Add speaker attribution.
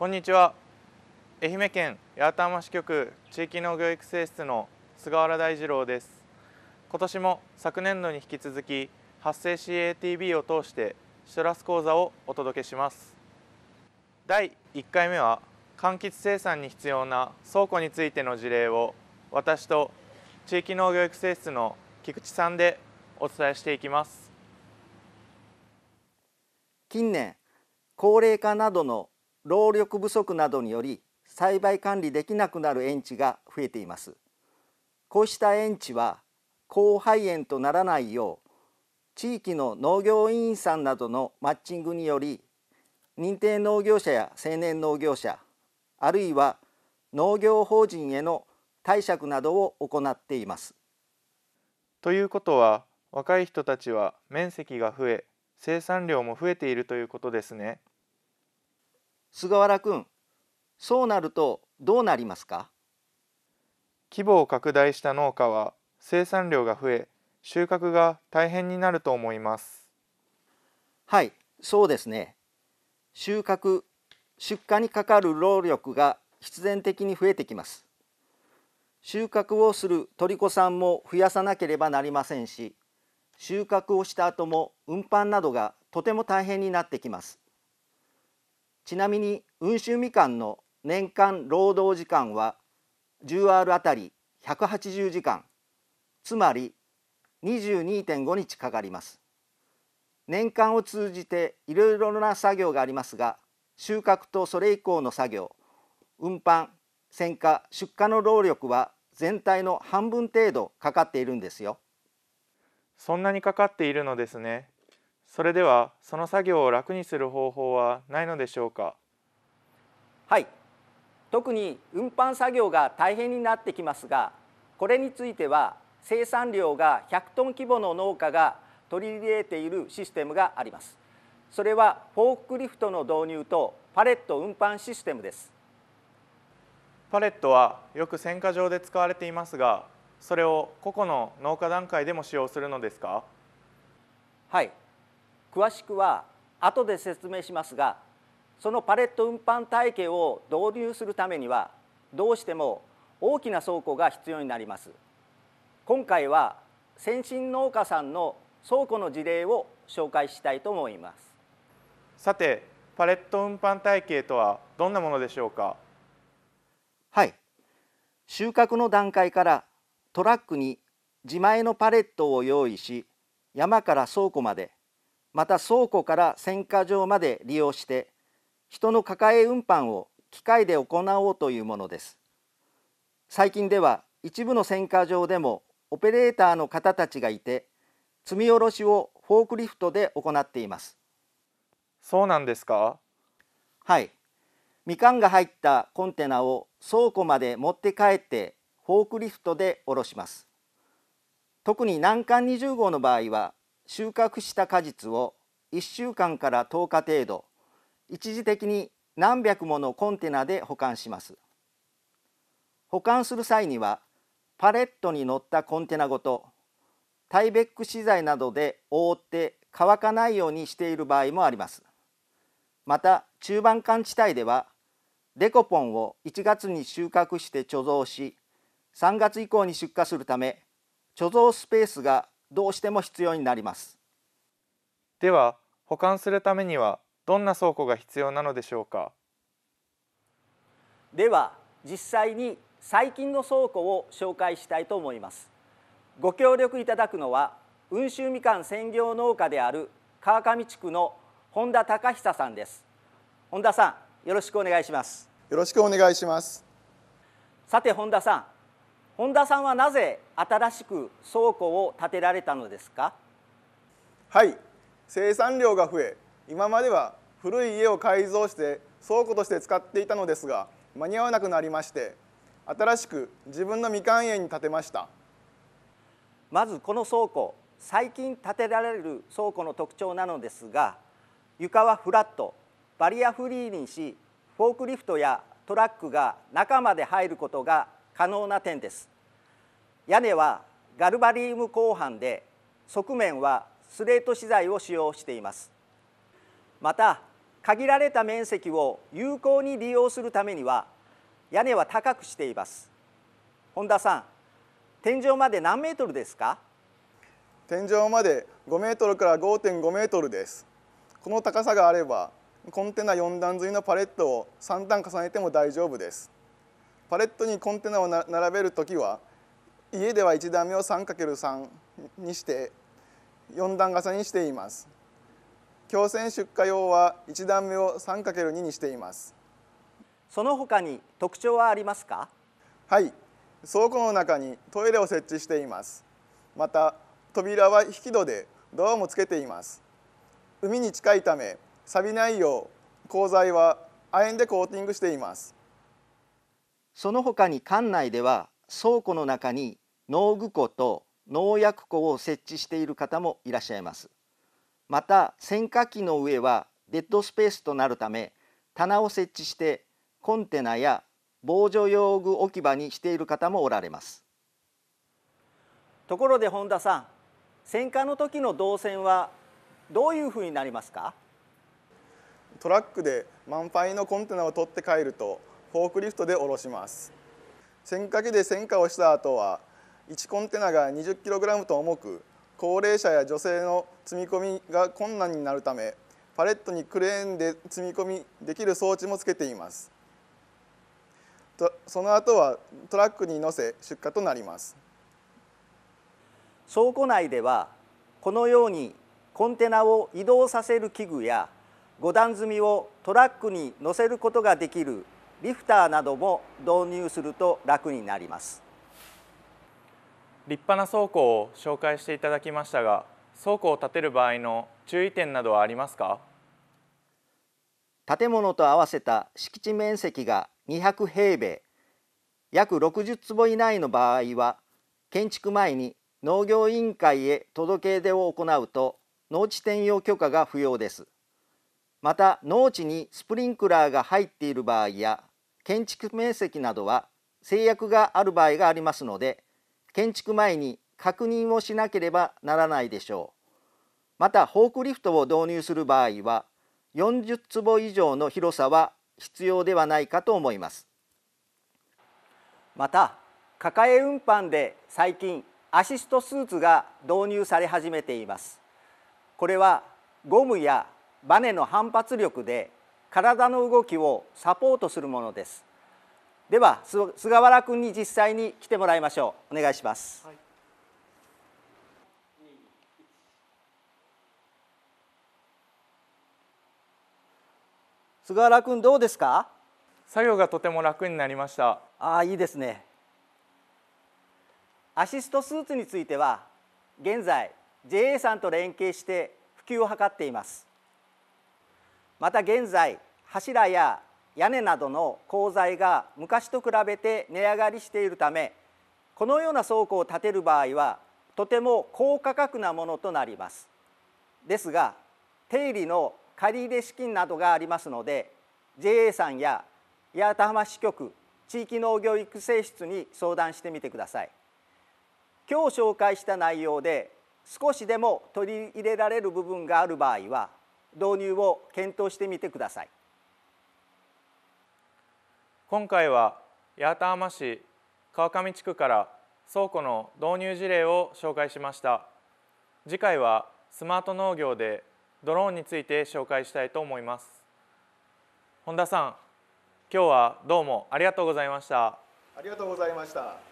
Speaker 1: こんにちは愛媛県八幡浜支局地域農業育成室の菅原大二郎です今年も昨年度に引き続き発生 CATB を通してシトラス講座をお届けします第1回目は柑橘生産に必要な倉庫についての事例を私と地域農業育成室の菊池さんでお伝えしていきます
Speaker 2: 近年高齢化などの労力不足などにより栽培管理できなくなる園地が増えていますこうした園地は広肺炎とならないよう地域の農業委員さんなどのマッチングにより認定農業者や青年農業者あるいは農業法人への貸借などを行っています。ということは若い人た
Speaker 1: ちは面積が増え生産量も増えているということですね。菅原君そうなるとどうなりますか規模を拡大した農家は生産量が増え収穫が大変に
Speaker 2: なると思いますはいそうですね収穫出荷にかかる労力が必然的に増えてきます収穫をする鳥子さんも増やさなければなりませんし収穫をした後も運搬などがとても大変になってきますちなみに温州みかんの年間労働時間は 10R あたり180時間つまり22.5日かかります年間を通じていろいろな作業がありますが収穫とそれ以降の作業運搬選果出荷の労力は全体の半分程度かかっているんですよそんなにかかっ
Speaker 1: ているのですねそれではその作業を楽にする方法はないのでしょう
Speaker 2: かはい特に運搬作業が大変になってきますがこれについては生産量が100トン規模の農家が取り入れているシステムがありますそれはフォークリフトの導入とパレット運搬システムですパレットはよく選果場で
Speaker 1: 使われていますがそれを個々の農家段階でも使用するのですか
Speaker 2: はい詳しくは後で説明しますがそのパレット運搬体系を導入するためにはどうしても大きな倉庫が必要になります今回は先進農家さんの倉庫の事例を紹介したいと思います
Speaker 1: さてパレット
Speaker 2: 運搬体系とはどんなものでしょうかはい収穫の段階からトラックに自前のパレットを用意し山から倉庫までまた倉庫から選果場まで利用して人の抱え運搬を機械で行おうというものです最近では一部の選果場でもオペレーターの方たちがいて積み下ろしをフォークリフトで行っていますそうなんですかはいみかんが入ったコンテナを倉庫まで持って帰ってフォークリフトで下ろします特に難関20号の場合は収穫した果実を1週間から10日程度一時的に何百ものコンテナで保管します保管する際にはパレットに乗ったコンテナごとタイベック資材などで覆って乾かないようにしている場合もありますまた中盤間地帯ではデコポンを1月に収穫して貯蔵し3月以降に出荷するため貯蔵スペースがどうしても必要になりますでは保管するためにはどんな倉庫が必要なのでしょうかでは実際に最近の倉庫を紹介したいと思いますご協力いただくのは温州みかん専業農家である川上地区の本田隆久さんです本田さんよろしくお願いします
Speaker 3: よろしくお願いします
Speaker 2: さて本田さん本田さんはなぜ新しく倉庫を建てられたのですか
Speaker 3: はい生産量が増え今までは古い家を改造して倉庫として使っていたのですが間に合わなくなりまして新しく自分
Speaker 2: のみかん園に建てましたまずこの倉庫最近建てられる倉庫の特徴なのですが床はフラットバリアフリーにしフォークリフトやトラックが中まで入ることが可能な点です屋根はガルバリウム鋼板で側面はスレート資材を使用していますまた限られた面積を有効に利用するためには屋根は高くしています本田さん天井まで何メートルですか天井まで5
Speaker 3: メートルから5.5メートルですこの高さがあればコンテナ4段積みのパレットを3段重ねても大丈夫ですパレットにコンテナを並べる時は家では1段目を 3×3 にして4段重ねにしています。強制出荷用は1段目を 3×2 にしています。
Speaker 2: その他に特徴はありますかはい
Speaker 3: 倉庫の中にトイレを設置していますまた扉は引き戸でドアもつけています海に近いため錆びないよう鋼材は
Speaker 2: 亜鉛でコーティングしていますその他に館内では倉庫の中に農具庫と農薬庫を設置している方もいらっしゃいます。また洗果機の上はデッドスペースとなるため棚を設置してコンテナや防除用具置き場にしている方もおられますところで本田さん洗果の時の動線はどういうふうになりますかトラック
Speaker 3: で満杯のコンテナを取って帰るとフォークリフトで下ろします線掛けで線下をした後は1コンテナが 20kg と重く高齢者や女性の積み込みが困難になるためパレットにクレーンで積み込みできる装置もつけていますその後はトラックに乗せ
Speaker 2: 出荷となります倉庫内ではこのようにコンテナを移動させる器具や5段積みをトラックに乗せることができるリフターなども導入すると楽になります
Speaker 1: 立派な倉庫を紹介していただきましたが倉庫を建てる場合の注意点などはありますか
Speaker 2: 建物と合わせた敷地面積が200平米約60坪以内の場合は建築前に農業委員会へ届け出を行うと農地転用許可が不要ですまた農地にスプリンクラーが入っている場合や建築面積などは制約がある場合がありますので建築前に確認をしなければならないでしょうまたフォークリフトを導入する場合は40坪以上の広さは必要ではないかと思いますまた抱え運搬で最近アシストスーツが導入され始めていますこれはゴムやバネの反発力で体の動きをサポートするものですでは菅原君に実際に来てもらいましょうお願いします、はい、菅原君どうですか作業がとても楽になりましたああいいですねアシストスーツについては現在 JA さんと連携して普及を図っていますまた現在柱や屋根などの鋼材が昔と比べて値上がりしているためこのような倉庫を建てる場合はとても高価格なものとなりますですが定理の借入資金などがありますので JA さんや八幡浜支局地域農業育成室に相談してみてください今日紹介した内容で少しでも取り入れられる部分がある場合は導入を検討してみてください
Speaker 1: 今回は八幡浜市川上地区から倉庫の導入事例を紹介しました次回はスマート農業でドローンについて紹介したいと思います本田さん今日はどうもありがとうございました
Speaker 3: ありがとうございました